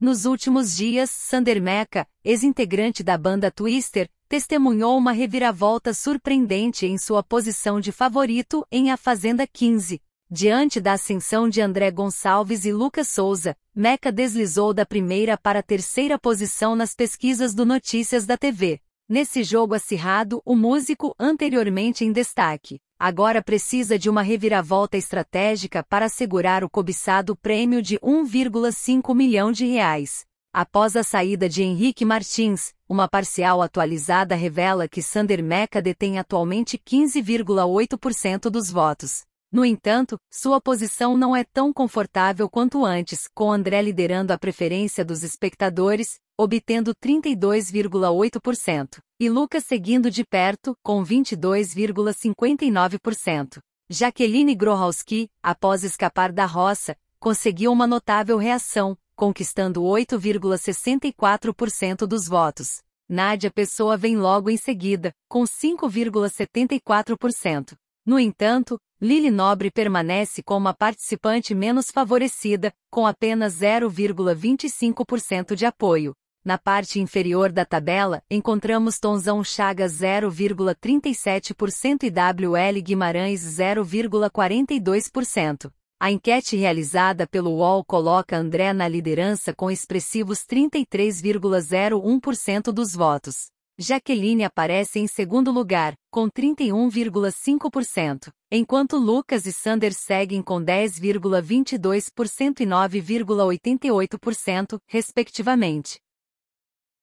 Nos últimos dias, Sander Meca, ex-integrante da banda Twister, testemunhou uma reviravolta surpreendente em sua posição de favorito em A Fazenda 15. Diante da ascensão de André Gonçalves e Lucas Souza, Meca deslizou da primeira para a terceira posição nas pesquisas do Notícias da TV. Nesse jogo acirrado, o músico anteriormente em destaque agora precisa de uma reviravolta estratégica para assegurar o cobiçado prêmio de 1,5 milhão de reais. Após a saída de Henrique Martins, uma parcial atualizada revela que Sander Meca detém atualmente 15,8% dos votos. No entanto, sua posição não é tão confortável quanto antes, com André liderando a preferência dos espectadores, obtendo 32,8% e Lucas seguindo de perto, com 22,59%. Jaqueline Grohowski, após escapar da roça, conseguiu uma notável reação, conquistando 8,64% dos votos. Nádia Pessoa vem logo em seguida, com 5,74%. No entanto, Lili Nobre permanece como a participante menos favorecida, com apenas 0,25% de apoio. Na parte inferior da tabela, encontramos Tonzão Chagas 0,37% e WL Guimarães 0,42%. A enquete realizada pelo UOL coloca André na liderança com expressivos 33,01% dos votos. Jaqueline aparece em segundo lugar, com 31,5%, enquanto Lucas e Sander seguem com 10,22% e 9,88%, respectivamente.